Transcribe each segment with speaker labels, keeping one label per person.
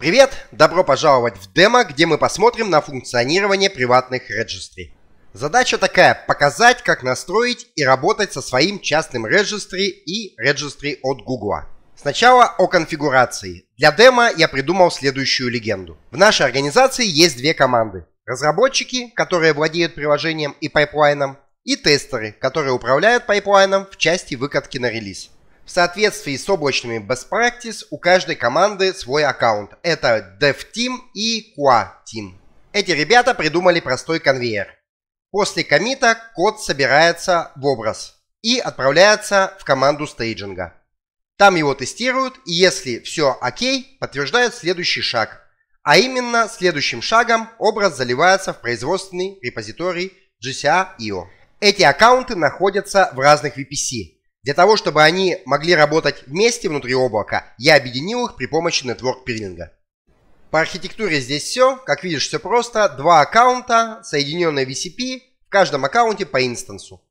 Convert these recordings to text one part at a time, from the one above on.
Speaker 1: Привет! Добро пожаловать в демо, где мы посмотрим на функционирование приватных регистри. Задача такая – показать, как настроить и работать со своим частным регистри и регистри от Google. Сначала о конфигурации. Для демо я придумал следующую легенду. В нашей организации есть две команды. Разработчики, которые владеют приложением и пайплайном, и тестеры, которые управляют пайплайном в части выкатки на релиз. В соответствии с облачными best practice у каждой команды свой аккаунт. Это DevTeam и QuaTeam. Эти ребята придумали простой конвейер. После комита код собирается в образ и отправляется в команду стейджинга. Там его тестируют и если все окей, подтверждают следующий шаг. А именно следующим шагом образ заливается в производственный репозиторий GCA.io. Эти аккаунты находятся в разных VPC. Для того, чтобы они могли работать вместе внутри облака, я объединил их при помощи Network пиринга. По архитектуре здесь все. Как видишь, все просто. Два аккаунта, соединенные VCP, в каждом аккаунте по инстансу.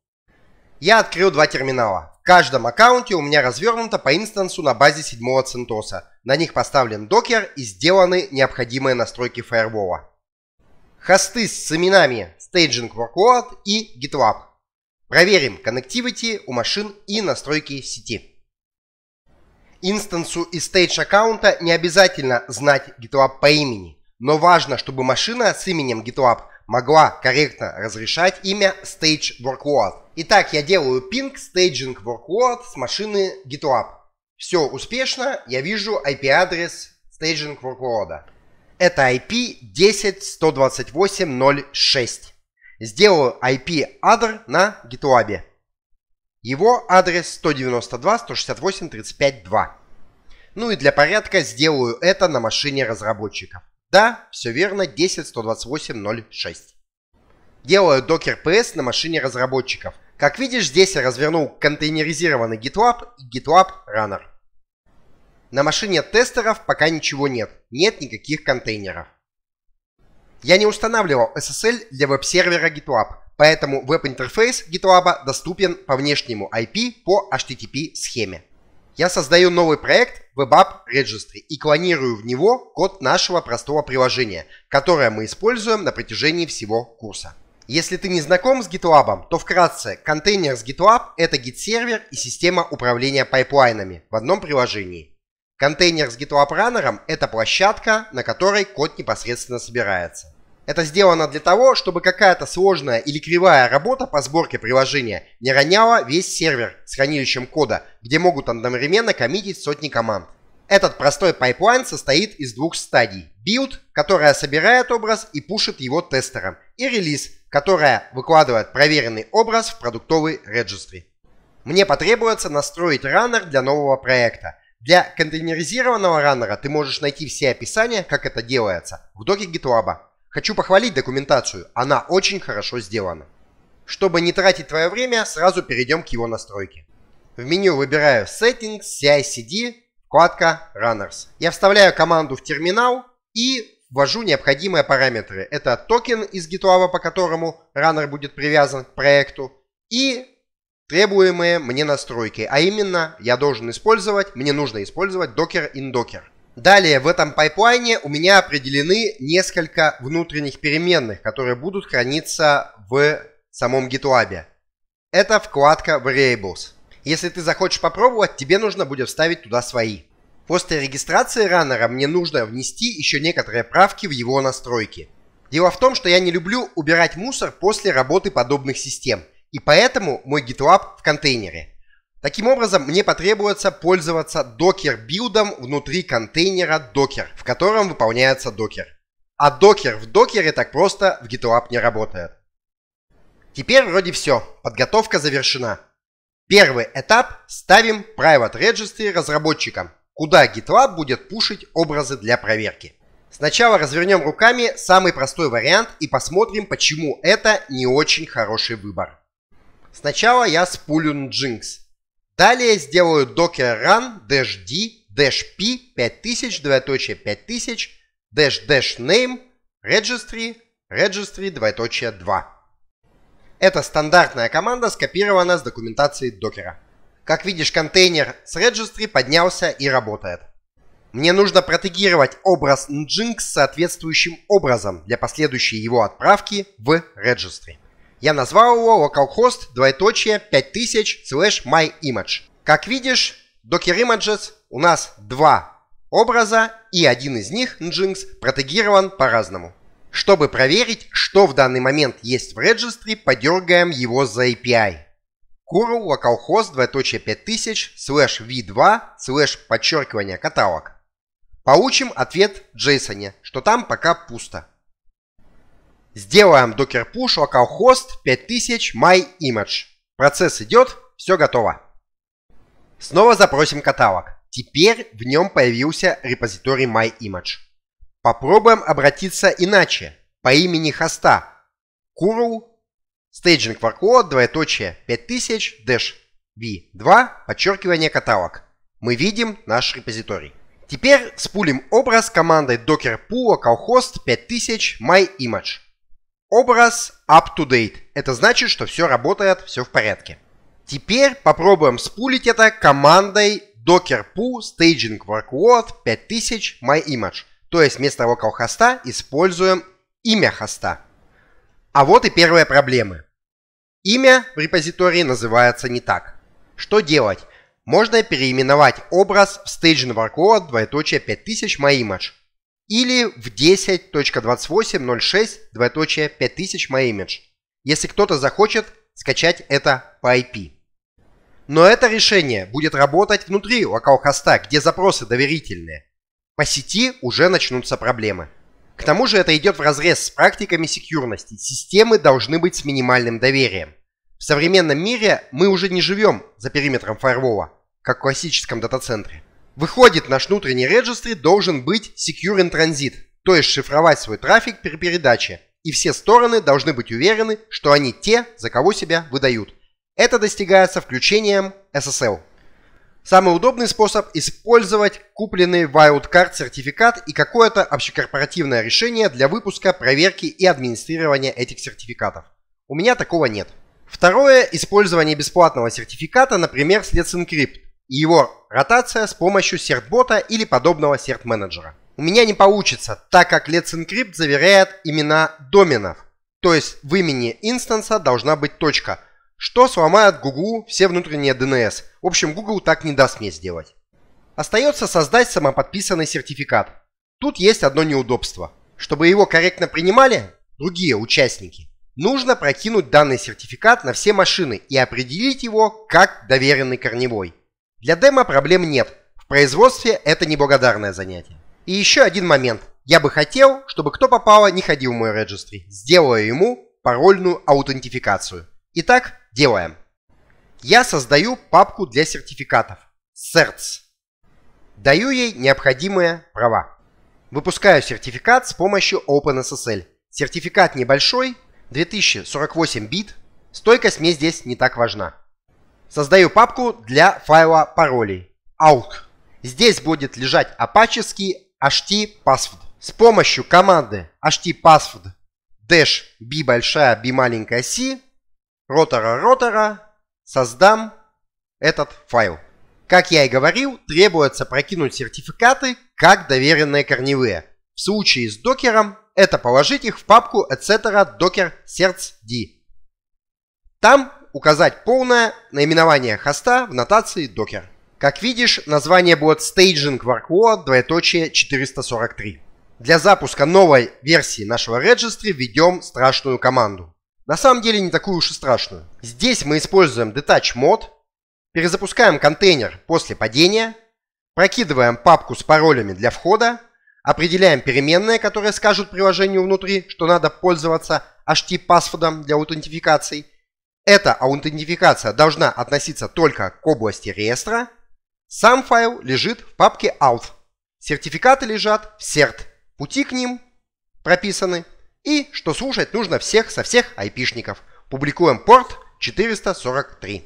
Speaker 1: Я открыл два терминала. В каждом аккаунте у меня развернуто по инстансу на базе седьмого центоса. На них поставлен докер и сделаны необходимые настройки фаервола. Хосты с именами Staging Workload и GitLab. Проверим коннективити у машин и настройки сети. Инстансу и стейдж аккаунта не обязательно знать GitLab по имени, но важно, чтобы машина с именем GitLab могла корректно разрешать имя Stage Workload. Итак, я делаю ping Staging Workload с машины GitLab. Все успешно, я вижу IP-адрес Staging Workload. Это IP 10.128.06. Сделаю IP-адр на GitLab. Его адрес 192.168.35.2. Ну и для порядка сделаю это на машине разработчиков. Да, все верно, 10.128.06. Делаю Docker PS на машине разработчиков. Как видишь, здесь я развернул контейнеризированный GitLab и GitLab Runner. На машине тестеров пока ничего нет, нет никаких контейнеров. Я не устанавливал SSL для веб-сервера GitLab, поэтому веб-интерфейс GitLab доступен по внешнему IP по HTTP схеме. Я создаю новый проект WebApp Registry и клонирую в него код нашего простого приложения, которое мы используем на протяжении всего курса. Если ты не знаком с GitLab, то вкратце, контейнер с GitLab – это Git-сервер и система управления пайплайнами в одном приложении. Контейнер с GitLab это площадка, на которой код непосредственно собирается. Это сделано для того, чтобы какая-то сложная или кривая работа по сборке приложения не роняла весь сервер с хранилищем кода, где могут одновременно коммитить сотни команд. Этот простой пайплайн состоит из двух стадий. Build, которая собирает образ и пушит его тестерам, и релиз, которая выкладывает проверенный образ в продуктовый реджестри. Мне потребуется настроить раннер для нового проекта. Для контейнеризированного раннера ты можешь найти все описания, как это делается, в доке GitLab. Хочу похвалить документацию, она очень хорошо сделана. Чтобы не тратить твое время, сразу перейдем к его настройке. В меню выбираю Settings, CI-CD, вкладка Runners. Я вставляю команду в терминал и ввожу необходимые параметры. Это токен из GitLab, по которому Runner будет привязан к проекту, и требуемые мне настройки. А именно, я должен использовать, мне нужно использовать Docker in Docker. Далее в этом пайплайне у меня определены несколько внутренних переменных, которые будут храниться в самом GitLab. Это вкладка Variables. Если ты захочешь попробовать, тебе нужно будет вставить туда свои. После регистрации раннера мне нужно внести еще некоторые правки в его настройки. Дело в том, что я не люблю убирать мусор после работы подобных систем – и поэтому мой GitLab в контейнере. Таким образом, мне потребуется пользоваться докер-билдом внутри контейнера Docker, в котором выполняется Docker. А докер в докере так просто в GitLab не работает. Теперь вроде все, подготовка завершена. Первый этап – ставим private registry разработчикам, куда GitLab будет пушить образы для проверки. Сначала развернем руками самый простой вариант и посмотрим, почему это не очень хороший выбор. Сначала я спулю на Джинкс. Далее сделаю докер run dash d dash p 5000 двоеточие 5000 dash dash name registry registry двоеточие 2. Эта стандартная команда скопирована с документации докера. Как видишь, контейнер с registry поднялся и работает. Мне нужно протегировать образ Nginx соответствующим образом для последующей его отправки в registry. Я назвал его localhost двоеточие 5000 слэш myimage. Как видишь, Docker Images у нас два образа, и один из них, Nginx, протегирован по-разному. Чтобы проверить, что в данный момент есть в регистре, подергаем его за API. Curl localhost 2.5000 слэш v2 слэш подчеркивание каталог. Получим ответ в JSON, что там пока пусто. Сделаем docker push localhost 5000 my image. Процесс идет, все готово. Снова запросим каталог. Теперь в нем появился репозиторий myImage. Попробуем обратиться иначе, по имени хоста. curl staging workload двоеточие 5000 dash v2 подчеркивание каталог. Мы видим наш репозиторий. Теперь спулим образ командой docker pull localhost 5000 myImage. Образ up-to-date. Это значит, что все работает, все в порядке. Теперь попробуем спулить это командой docker poo staging workload 5000 myimage. То есть вместо local хоста используем имя хоста. А вот и первые проблемы. Имя в репозитории называется не так. Что делать? Можно переименовать образ в staging workload двоеточие 5000 myimage или в 10.28.06.5000 MyImage, если кто-то захочет скачать это по IP. Но это решение будет работать внутри локал-хоста, где запросы доверительные. По сети уже начнутся проблемы. К тому же это идет вразрез с практиками секьюрности. Системы должны быть с минимальным доверием. В современном мире мы уже не живем за периметром фаервола, как в классическом дата-центре. Выходит, наш внутренний регистр должен быть secure in transit, то есть шифровать свой трафик при передаче. И все стороны должны быть уверены, что они те, за кого себя выдают. Это достигается включением SSL. Самый удобный способ – использовать купленный Wildcard сертификат и какое-то общекорпоративное решение для выпуска, проверки и администрирования этих сертификатов. У меня такого нет. Второе – использование бесплатного сертификата, например, SledsEncrypt и его ротация с помощью сердбота или подобного сердменеджера. У меня не получится, так как Let's Encrypt заверяет имена доменов, то есть в имени инстанса должна быть точка, что сломает Google все внутренние DNS. В общем, Google так не даст мне сделать. Остается создать самоподписанный сертификат. Тут есть одно неудобство. Чтобы его корректно принимали другие участники, нужно прокинуть данный сертификат на все машины и определить его как доверенный корневой. Для демо проблем нет. В производстве это неблагодарное занятие. И еще один момент. Я бы хотел, чтобы кто попало не ходил в мой registry, сделая ему парольную аутентификацию. Итак, делаем. Я создаю папку для сертификатов. CERTS. Даю ей необходимые права. Выпускаю сертификат с помощью OpenSSL. Сертификат небольшой, 2048 бит. Стойкость мне здесь не так важна. Создаю папку для файла паролей. Out. Здесь будет лежать апаческий htpassword. С помощью команды htpassword dash b большая b маленькая c ротора ротора создам этот файл. Как я и говорил, требуется прокинуть сертификаты как доверенные корневые. В случае с докером это положить их в папку etc docker certs d. Там указать полное наименование хоста в нотации Docker. Как видишь, название будет Staging Workload 443. Для запуска новой версии нашего Registry введем страшную команду. На самом деле не такую уж и страшную. Здесь мы используем Detach mod, перезапускаем контейнер после падения, прокидываем папку с паролями для входа, определяем переменные, которые скажут приложению внутри, что надо пользоваться HT-пасфодом для аутентификации – эта аутентификация должна относиться только к области реестра, сам файл лежит в папке auth, сертификаты лежат в cert, пути к ним прописаны и что слушать нужно всех со всех айпишников. Публикуем порт 443.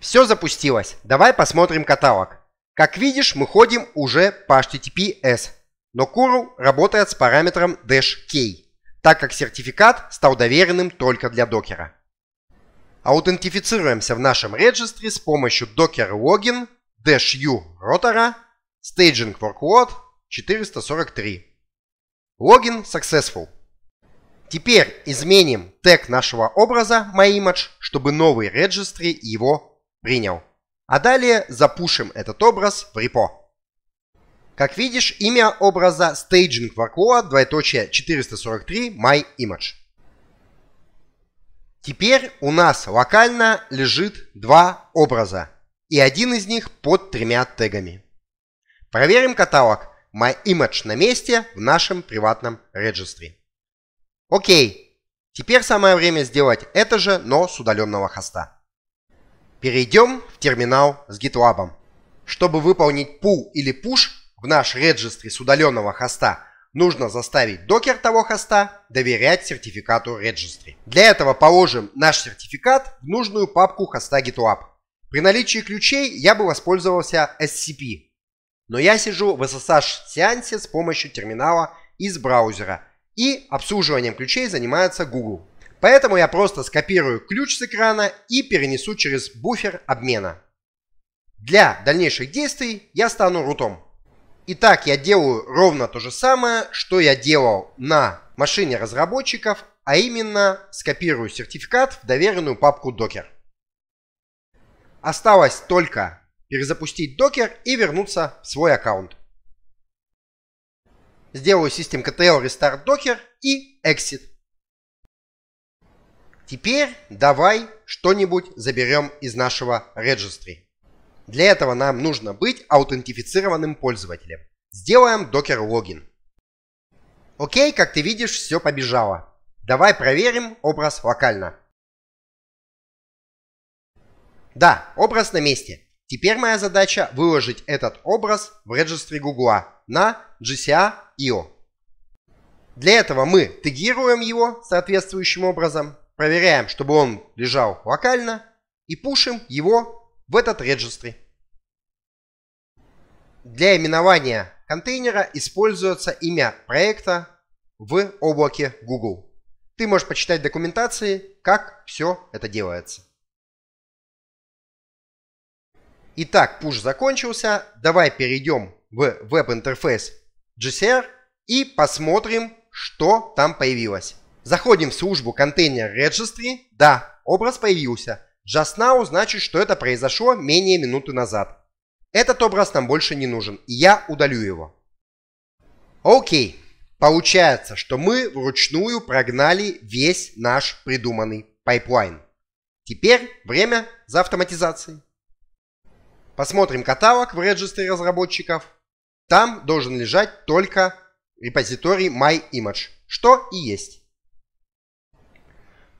Speaker 1: Все запустилось. Давай посмотрим каталог. Как видишь, мы ходим уже по HTTPS, но Куру работает с параметром dash-k, так как сертификат стал доверенным только для докера. Аутентифицируемся в нашем реджестре с помощью docker login -u ротора staging workload 443. Логин successful. Теперь изменим тег нашего образа MyImage, чтобы новый registry его принял. А далее запушим этот образ в репо. Как видишь, имя образа staging workload двоеточие myimage. Теперь у нас локально лежит два образа, и один из них под тремя тегами. Проверим каталог MyImage на месте в нашем приватном регистре. Окей, теперь самое время сделать это же, но с удаленного хоста. Перейдем в терминал с GitLab. Чтобы выполнить pull или push в наш регистре с удаленного хоста – нужно заставить докер того хоста доверять сертификату Registry. Для этого положим наш сертификат в нужную папку хоста GitLab. При наличии ключей я бы воспользовался SCP, но я сижу в SSH-сеансе с помощью терминала из браузера, и обслуживанием ключей занимается Google. Поэтому я просто скопирую ключ с экрана и перенесу через буфер обмена. Для дальнейших действий я стану рутом. Итак, я делаю ровно то же самое, что я делал на машине разработчиков, а именно скопирую сертификат в доверенную папку Docker. Осталось только перезапустить Docker и вернуться в свой аккаунт. Сделаю systemctl restart Docker и exit. Теперь давай что-нибудь заберем из нашего registry. Для этого нам нужно быть аутентифицированным пользователем. Сделаем Docker логин. Окей, как ты видишь, все побежало. Давай проверим образ локально. Да, образ на месте. Теперь моя задача выложить этот образ в регистре Google на GCA Для этого мы тегируем его соответствующим образом, проверяем, чтобы он лежал локально и пушим его в этот registry. Для именования контейнера используется имя проекта в облаке Google. Ты можешь почитать документации, как все это делается. Итак, пуш закончился. Давай перейдем в веб-интерфейс GCR и посмотрим, что там появилось. Заходим в службу контейнер registry. Да, образ появился. Just now значит, что это произошло менее минуты назад. Этот образ нам больше не нужен, и я удалю его. Окей. Получается, что мы вручную прогнали весь наш придуманный пайплайн. Теперь время за автоматизацией. Посмотрим каталог в регистре разработчиков. Там должен лежать только репозиторий MyImage, что и есть.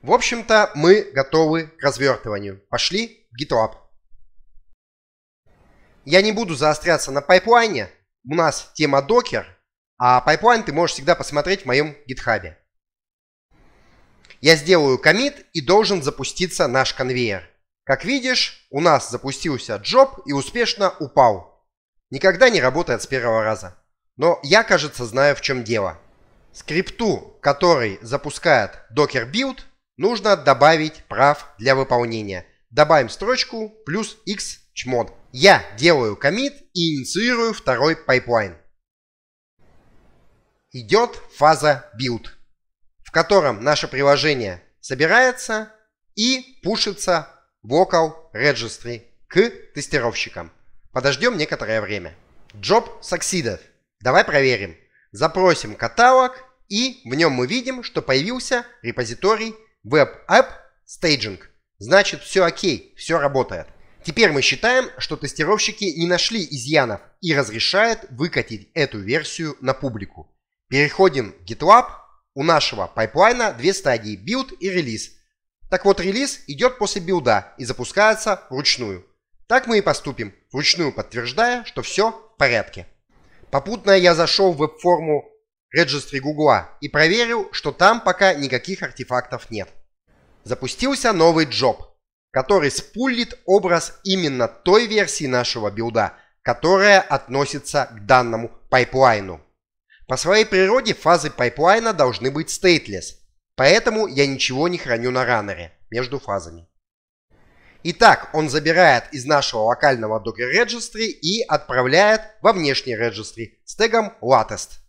Speaker 1: В общем-то, мы готовы к развертыванию. Пошли в GitLab. Я не буду заостряться на пайплайне. У нас тема Docker, а пайплайн ты можешь всегда посмотреть в моем гитхабе. Я сделаю комит и должен запуститься наш конвейер. Как видишь, у нас запустился джоб и успешно упал. Никогда не работает с первого раза. Но я, кажется, знаю в чем дело. Скрипту, который запускает Docker Build, нужно добавить прав для выполнения. Добавим строчку плюс x чмод. Я делаю комит и инициирую второй пайплайн. Идет фаза build, в котором наше приложение собирается и пушится в local registry к тестировщикам. Подождем некоторое время. Job succeeded. Давай проверим. Запросим каталог и в нем мы видим, что появился репозиторий Web-App Staging. Значит, все окей, все работает. Теперь мы считаем, что тестировщики не нашли изъянов и разрешает выкатить эту версию на публику. Переходим в GitLab. У нашего пайплайна две стадии – build и релиз. Так вот, релиз идет после билда и запускается вручную. Так мы и поступим, вручную подтверждая, что все в порядке. Попутно я зашел в веб-форму Registry Google и проверил, что там пока никаких артефактов нет запустился новый джоб, который спуллит образ именно той версии нашего билда, которая относится к данному пайплайну. По своей природе фазы пайплайна должны быть стейтлес, поэтому я ничего не храню на раннере между фазами. Итак, он забирает из нашего локального Docker Registry и отправляет во внешний Registry с тегом latest.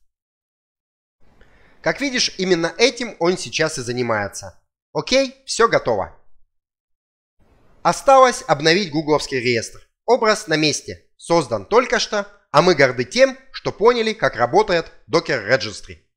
Speaker 1: Как видишь, именно этим он сейчас и занимается – Окей, все готово. Осталось обновить гугловский реестр. Образ на месте, создан только что, а мы горды тем, что поняли, как работает Docker Registry.